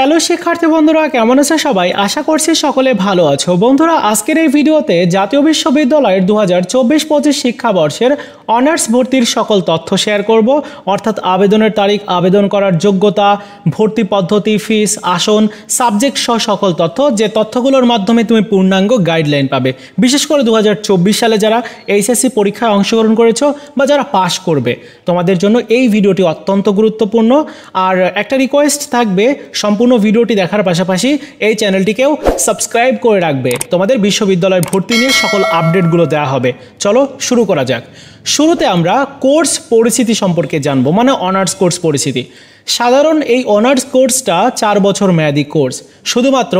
hello শিক্ষার্থী বন্ধুরা কেমন আছে সবাই আশা করছি সকলে ভালো আছো বন্ধুরা আজকের এই ভিডিওতে জাতীয় বিশ্ববিদ্যালয়ের দু হাজার চব্বিশ পঁচিশ শিক্ষাবর্ষের অনার্স ভর্তির সকল তথ্য শেয়ার করব অর্থাৎ আবেদনের তারিখ আবেদন করার যোগ্যতা ভর্তি পদ্ধতি ফিস আসন সাবজেক্ট সহ সকল তথ্য যে তথ্যগুলোর মাধ্যমে তুমি পূর্ণাঙ্গ গাইডলাইন পাবে বিশেষ করে দু সালে যারা এইচএসসি পরীক্ষায় অংশগ্রহণ করেছো বা যারা পাশ করবে তোমাদের জন্য এই ভিডিওটি অত্যন্ত গুরুত্বপূর্ণ আর একটা রিকোয়েস্ট থাকবে সম্পূর্ণ সম্পূর্ণ ভিডিওটি দেখার পাশাপাশি এই চ্যানেলটিকেও সাবস্ক্রাইব করে রাখবে তোমাদের বিশ্ববিদ্যালয় ভর্তি নিয়ে সকল আপডেটগুলো দেওয়া হবে চলো শুরু করা যাক শুরুতে আমরা কোর্স পরিস্থিতি সম্পর্কে জানব মানে অনার্স কোর্স পরিস্থিতি সাধারণ এই অনার্স কোর্সটা চার বছর মেয়াদি কোর্স শুধুমাত্র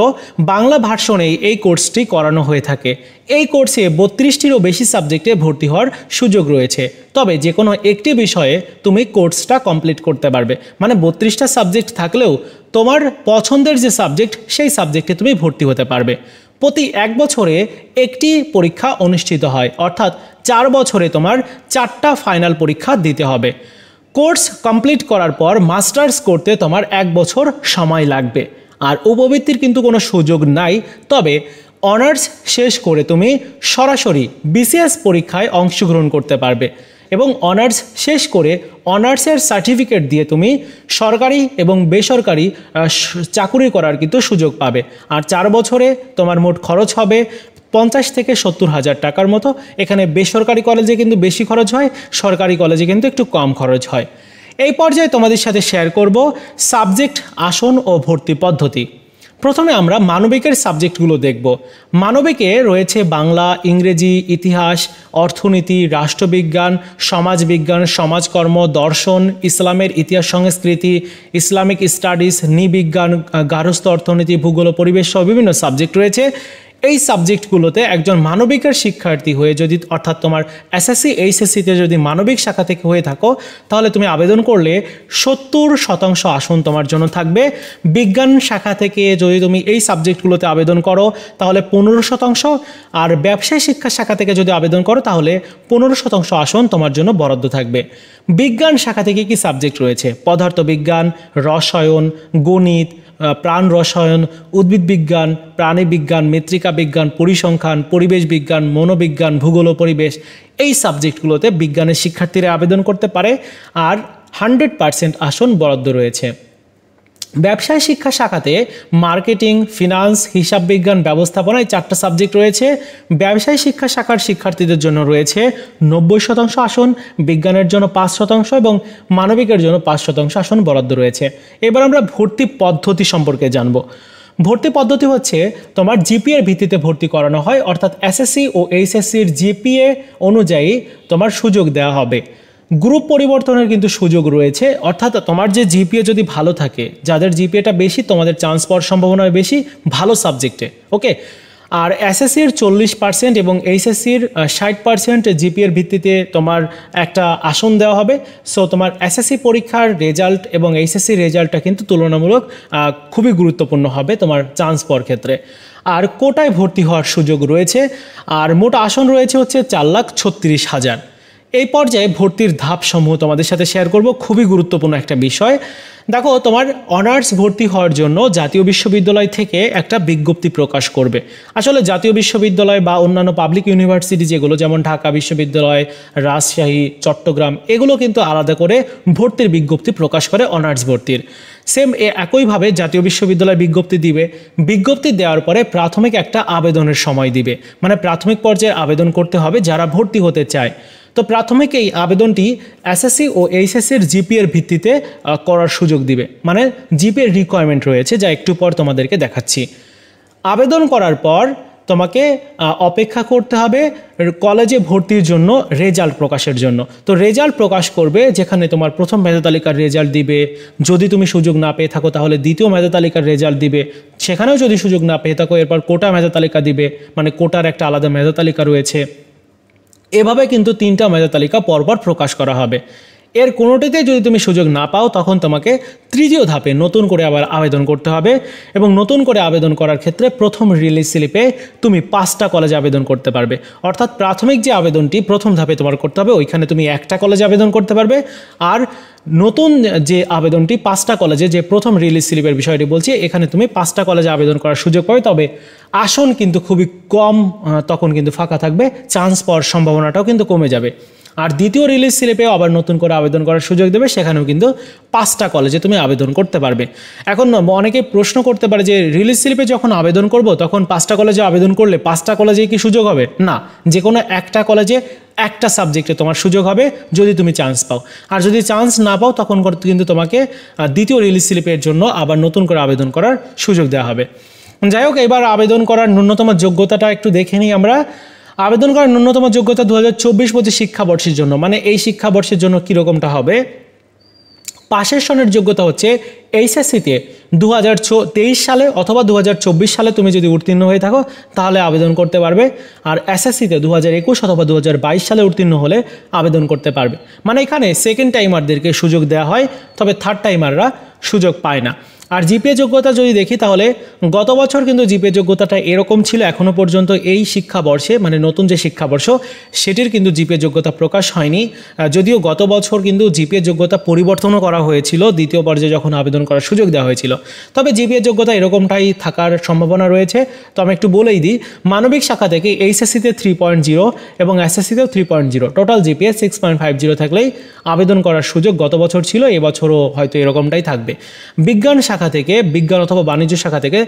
বাংলা ভার্সনেই এই কোর্সটি করানো হয়ে থাকে এই কোর্সে বত্রিশটিরও বেশি সাবজেক্টে ভর্তি হওয়ার সুযোগ রয়েছে তবে যে কোনো একটি বিষয়ে তুমি কোর্সটা কমপ্লিট করতে পারবে মানে বত্রিশটা সাবজেক্ট থাকলেও তোমার পছন্দের যে সাবজেক্ট সেই সাবজেক্টে তুমি ভর্তি হতে পারবে প্রতি এক বছরে একটি পরীক্ষা অনুষ্ঠিত হয় অর্থাৎ চার বছরে তোমার চারটা ফাইনাল পরীক্ষা দিতে হবে কোর্স কমপ্লিট করার পর মাস্টার্স করতে তোমার এক বছর সময় লাগবে আর উপবৃত্তির কিন্তু কোনো সুযোগ নাই তবে অনার্স শেষ করে তুমি সরাসরি বিসিএস পরীক্ষায় অংশগ্রহণ করতে পারবে এবং অনার্স শেষ করে অনার্সের সার্টিফিকেট দিয়ে তুমি সরকারি এবং বেসরকারি চাকুরি করার কিন্তু সুযোগ পাবে আর চার বছরে তোমার মোট খরচ হবে পঞ্চাশ থেকে সত্তর হাজার টাকার মতো এখানে বেসরকারি কলেজে কিন্তু বেশি খরচ হয় সরকারি কলেজে কিন্তু একটু কম খরচ হয় এই পর্যায়ে তোমাদের সাথে শেয়ার করব সাবজেক্ট আসন ও ভর্তি পদ্ধতি প্রথমে আমরা মানবিকের সাবজেক্টগুলো দেখব মানবিকে রয়েছে বাংলা ইংরেজি ইতিহাস অর্থনীতি রাষ্ট্রবিজ্ঞান সমাজবিজ্ঞান সমাজকর্ম দর্শন ইসলামের ইতিহাস সংস্কৃতি ইসলামিক স্টাডিজ নৃবিজ্ঞান গার্হস্থ অর্থনীতি ভূগোল পরিবেশ সহ বিভিন্ন সাবজেক্ট রয়েছে এই সাবজেক্টগুলোতে একজন মানবিকের শিক্ষার্থী হয়ে যদি অর্থাৎ তোমার এসএসসি এইচএসসিতে যদি মানবিক শাখা থেকে হয়ে থাকো তাহলে তুমি আবেদন করলে সত্তর শতাংশ আসন তোমার জন্য থাকবে বিজ্ঞান শাখা থেকে যদি তুমি এই সাবজেক্টগুলোতে আবেদন করো তাহলে পনেরো শতাংশ আর ব্যবসায় শিক্ষা শাখা থেকে যদি আবেদন করো তাহলে পনেরো শতাংশ আসন তোমার জন্য বরাদ্দ থাকবে বিজ্ঞান শাখা থেকে কি সাবজেক্ট রয়েছে পদার্থবিজ্ঞান রসায়ন গণিত প্রাণ রসায়ন উদ্ভিদ বিজ্ঞান প্রাণী বিজ্ঞান মৃত্তিকা শিক্ষা বিজ্ঞান পরিসংখ্যান পরিবেশ বিজ্ঞান মনোবিজ্ঞান ভূগোল ও পরিবেশ এই সাবজেক্টগুলোতে বিজ্ঞানের শিক্ষার্থীরা আবেদন করতে পারে আর হান্ড্রেড পার্সেন্ট আসন বরাদ্দ রয়েছে ব্যবসায় শিক্ষা শাখাতে মার্কেটিং ফিনান্স হিসাব বিজ্ঞান ব্যবস্থাপনায় চারটে সাবজেক্ট রয়েছে ব্যবসায় শিক্ষা শাখার শিক্ষার্থীদের জন্য রয়েছে নব্বই শতাংশ আসন বিজ্ঞানের জন্য পাঁচ শতাংশ এবং মানবিকের জন্য পাঁচ শতাংশ আসন বরাদ্দ রয়েছে এবার আমরা ভর্তি পদ্ধতি সম্পর্কে জানবো ভর্তি পদ্ধতি হচ্ছে তোমার জিপিএর ভিত্তিতে ভর্তি করানো হয় অর্থাৎ এসএসসি ও এইচএসসির জিপিএ অনুযায়ী তোমার সুযোগ দেওয়া হবে গ্রুপ পরিবর্তনের কিন্তু সুযোগ রয়েছে অর্থাৎ তোমার যে জিপিএ যদি ভালো থাকে যাদের জিপিএটা বেশি তোমাদের চান্স পাওয়ার সম্ভাবনা বেশি ভালো সাবজেক্টে ওকে আর এসএসসির চল্লিশ পার্সেন্ট এবং এইচএসসির ষাট পার্সেন্ট জিপিএর ভিত্তিতে তোমার একটা আসন দেওয়া হবে সো তোমার এসএসসি পরীক্ষার রেজাল্ট এবং এইচএসসি রেজাল্টটা কিন্তু তুলনামূলক খুবই গুরুত্বপূর্ণ হবে তোমার চান্স পর ক্ষেত্রে আর কোটায় ভর্তি হওয়ার সুযোগ রয়েছে আর মোট আসন রয়েছে হচ্ছে চার লাখ ছত্রিশ হাজার এই পর্যায়ে ভর্তির ধাপসমূহ তোমাদের সাথে শেয়ার করব খুবই গুরুত্বপূর্ণ একটা বিষয় দেখো তোমার অনার্স ভর্তি হওয়ার জন্য জাতীয় বিশ্ববিদ্যালয় থেকে একটা বিজ্ঞপ্তি প্রকাশ করবে আসলে জাতীয় বিশ্ববিদ্যালয় বা অন্যান্য পাবলিক ইউনিভার্সিটি যেগুলো যেমন ঢাকা বিশ্ববিদ্যালয় রাজশাহী চট্টগ্রাম এগুলো কিন্তু আলাদা করে ভর্তির বিজ্ঞপ্তি প্রকাশ করে অনার্স ভর্তির সেম এ একইভাবে জাতীয় বিশ্ববিদ্যালয় বিজ্ঞপ্তি দিবে বিজ্ঞপ্তি দেওয়ার পরে প্রাথমিক একটা আবেদনের সময় দিবে মানে প্রাথমিক পর্যায়ে আবেদন করতে হবে যারা ভর্তি হতে চায় তো প্রাথমিক এই আবেদনটি এসএসসি ও এইচএসসির জিপিএর ভিত্তিতে করার সুযোগ দিবে মানে জিপিএর রিকোয়ারমেন্ট রয়েছে যা একটু পর তোমাদেরকে দেখাচ্ছি আবেদন করার পর তোমাকে অপেক্ষা করতে হবে কলেজে ভর্তির জন্য রেজাল্ট প্রকাশের জন্য তো রেজাল্ট প্রকাশ করবে যেখানে তোমার প্রথম মেধা তালিকার রেজাল্ট দিবে যদি তুমি সুযোগ না পেয়ে থাকো তাহলে দ্বিতীয় মেধা তালিকার রেজাল্ট দিবে সেখানেও যদি সুযোগ না পেয়ে থাকো এরপর কোটা মেধা তালিকা দিবে মানে কোটার একটা আলাদা মেধা তালিকা রয়েছে এভাবে কিন্তু তিনটা মেধা তালিকা পরপর প্রকাশ করা হবে এর কোনোটিতে যদি তুমি সুযোগ না পাও তখন তোমাকে তৃতীয় ধাপে নতুন করে আবার আবেদন করতে হবে এবং নতুন করে আবেদন করার ক্ষেত্রে প্রথম রিলিজ স্লিপে তুমি পাঁচটা কলেজে আবেদন করতে পারবে অর্থাৎ প্রাথমিক যে আবেদনটি প্রথম ধাপে তোমার করতে হবে ওইখানে তুমি একটা কলেজে আবেদন করতে পারবে আর নতুন যে আবেদনটি পাঁচটা কলেজে যে প্রথম রিলিজ স্লিপের বিষয়টি বলছি এখানে তুমি পাঁচটা কলেজে আবেদন করার সুযোগ পাবে তবে আসন কিন্তু খুবই কম তখন কিন্তু ফাঁকা থাকবে চান্স পাওয়ার সম্ভাবনাটাও কিন্তু কমে যাবে আর দ্বিতীয় রিলিজ স্লিপে আবার নতুন করে আবেদন করার সুযোগ দেবে সেখানেও কিন্তু পাঁচটা কলেজে তুমি আবেদন করতে পারবে এখন অনেকে প্রশ্ন করতে পারে যে রিলিজ স্লিপে যখন আবেদন করব তখন পাঁচটা কলেজে আবেদন করলে পাঁচটা কলেজে কি সুযোগ হবে না যে কোনো একটা কলেজে একটা সাবজেক্টে তোমার সুযোগ হবে যদি তুমি চান্স পাও আর যদি চান্স না পাও তখন কিন্তু তোমাকে দ্বিতীয় রিলিজ স্লিপের জন্য আবার নতুন করে আবেদন করার সুযোগ দেওয়া হবে যাই হোক এবার আবেদন করার ন্যূনতম যোগ্যতাটা একটু দেখে নিই আমরা আবেদন করার ন্যূনতম যোগ্যতা দু হাজার চব্বিশ শিক্ষাবর্ষের জন্য মানে এই শিক্ষাবর্ষের জন্য কীরকমটা হবে পাশের সনের যোগ্যতা হচ্ছে এইচএসসিতে দু হাজার সালে অথবা দু সালে তুমি যদি উত্তীর্ণ হয়ে থাকো তাহলে আবেদন করতে পারবে আর এসএসসিতে দু হাজার একুশ অথবা দু সালে উত্তীর্ণ হলে আবেদন করতে পারবে মানে এখানে সেকেন্ড টাইমারদেরকে সুযোগ দেওয়া হয় তবে থার্ড টাইমাররা সুযোগ পায় না আর জিপিএ যোগ্যতা যদি দেখি তাহলে গত বছর কিন্তু জিপিএ যোগ্যতাটা এরকম ছিল এখনও পর্যন্ত এই শিক্ষাবর্ষে মানে নতুন যে শিক্ষাবর্ষ সেটির কিন্তু জিপিএ যোগ্যতা প্রকাশ হয়নি যদিও গত বছর কিন্তু জিপিএ যোগ্যতা পরিবর্তনও করা হয়েছিল দ্বিতীয় পর্যায়ে যখন আবেদন করার সুযোগ দেওয়া হয়েছিল তবে জিপিএ যোগ্যতা এরকমটাই থাকার সম্ভাবনা রয়েছে তো আমি একটু বলেই দিই মানবিক শাখা থেকে এইচএসসিতে থ্রি পয়েন্ট জিরো এবং এসএসসিতেও three point zero total GPA six point five zero থাকলেই আবেদন করার সুযোগ গত বছর ছিল এবছরও হয়তো এরকমটাই থাকবে বিজ্ঞান শাখা শাখা থেকে বিজ্ঞান অথবা বাণিজ্য শাখা থেকে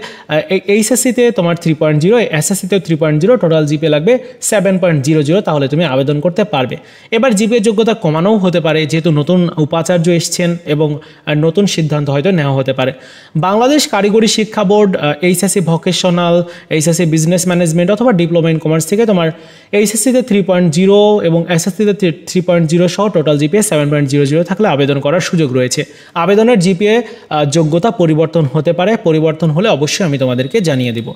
এইচএসসিতে তোমার থ্রি পয়েন্ট জিরো এসএসসিতে three point zero total GPA লাগবে সেভেন পয়েন্ট জিরো জিরো তাহলে তুমি আবেদন করতে পারবে এবার জিপে যোগ্যতা কমানোও হতে পারে যেহেতু নতুন উপাচার্য এসছেন এবং নতুন সিদ্ধান্ত হয়তো নেওয়া হতে পারে বাংলাদেশ কারিগরি শিক্ষা board HSC vocational HSC business management অথবা ডিপ্লোমা ইন কমার্স থেকে তোমার এইচএসসিতে থ্রি পয়েন্ট জিরো এবং এসএসসিতে থ্রি পয়েন্ট জিরো সহ total GPA seven point zero zero থাকলে আবেদন করার সুযোগ রয়েছে আবেদনের জিপিএ যোগ্যতা পরিবর্তন হতে পারে পরিবর্তন হলে অবশ্যই আমি তোমাদেরকে জানিয়ে দেব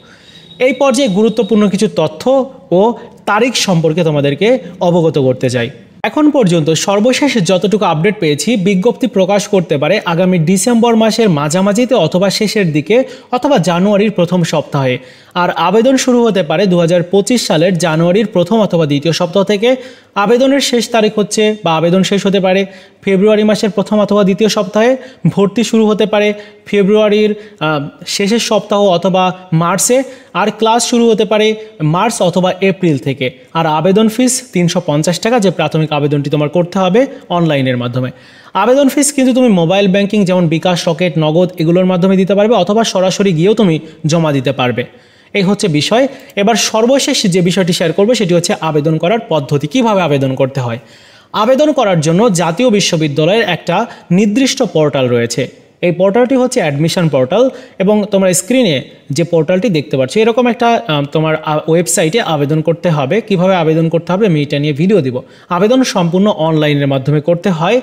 এই পর্যায়ে গুরুত্বপূর্ণ কিছু তথ্য ও তারিখ সম্পর্কে তোমাদেরকে অবগত করতে চাই এখন পর্যন্ত সর্বশেষ যতটুকু আপডেট পেয়েছি বিজ্ঞপ্তি প্রকাশ করতে পারে আগামী ডিসেম্বর মাসের মাঝামাঝিতে অথবা শেষের দিকে অথবা জানুয়ারির প্রথম সপ্তাহে আর আবেদন শুরু হতে পারে দু সালের জানুয়ারির প্রথম অথবা দ্বিতীয় সপ্তাহ থেকে আবেদনের শেষ তারিখ হচ্ছে বা আবেদন শেষ হতে পারে ফেব্রুয়ারি মাসের প্রথম অথবা দ্বিতীয় সপ্তাহে ভর্তি শুরু হতে পারে ফেব্রুয়ারির শেষের সপ্তাহ অথবা মার্চে আর ক্লাস শুরু হতে পারে মার্চ অথবা এপ্রিল থেকে আর আবেদন ফিস তিনশো পঞ্চাশ টাকা যে প্রাথমিক আবেদনটি তোমার করতে হবে অনলাইনের মাধ্যমে আবেদন ফিস কিন্তু তুমি মোবাইল ব্যাংকিং যেমন বিকাশ রকেট নগদ এগুলোর মাধ্যমে দিতে পারবে অথবা সরাসরি গিয়েও তুমি জমা দিতে পারবে এই হচ্ছে বিষয় এবার সর্বশেষ যে বিষয়টি শেয়ার করবো সেটি হচ্ছে আবেদন করার পদ্ধতি কিভাবে আবেদন করতে হয় আবেদন করার জন্য জাতীয় বিশ্ববিদ্যালয়ের একটা নির্দিষ্ট পোর্টাল রয়েছে এই পোর্টালটি হচ্ছে অ্যাডমিশন পোর্টাল এবং তোমার স্ক্রিনে যে পোর্টালটি দেখতে পাচ্ছ এরকম একটা তোমার ওয়েবসাইটে আবেদন করতে হবে কিভাবে আবেদন করতে হবে আমি এটা নিয়ে ভিডিও দিব আবেদন সম্পূর্ণ অনলাইনের মাধ্যমে করতে হয়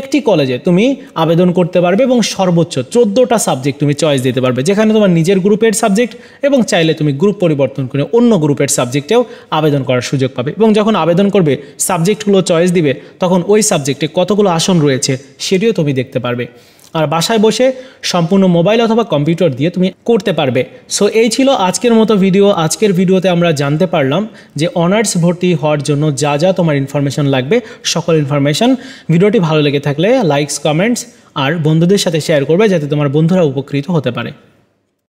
একটি কলেজে তুমি আবেদন করতে পারবে এবং সর্বোচ্চ চোদ্দোটা সাবজেক্ট তুমি চয়েস দিতে পারবে যেখানে তোমার নিজের গ্রুপের সাবজেক্ট এবং চাইলে তুমি গ্রুপ পরিবর্তন করে অন্য গ্রুপের সাবজেক্টেও আবেদন করার সুযোগ পাবে এবং যখন আবেদন করবে সাবজেক্টগুলো চয়েস দিবে তখন ওই সাবজেক্টে কতগুলো আসন রয়েছে সেটিও তুমি দেখতে পারবে আর বাসায় বসে সম্পূর্ণ মোবাইল অথবা কম্পিউটার দিয়ে তুমি করতে পারবে সো এই ছিল আজকের মতো ভিডিও আজকের ভিডিওতে আমরা জানতে পারলাম যে অনার্স ভর্তি হওয়ার জন্য যা যা তোমার ইনফরমেশন লাগবে সকল ইনফরমেশন ভিডিওটি ভালো লেগে থাকলে লাইকস কমেন্টস আর বন্ধুদের সাথে শেয়ার করবে যাতে তোমার বন্ধুরা উপকৃত হতে পারে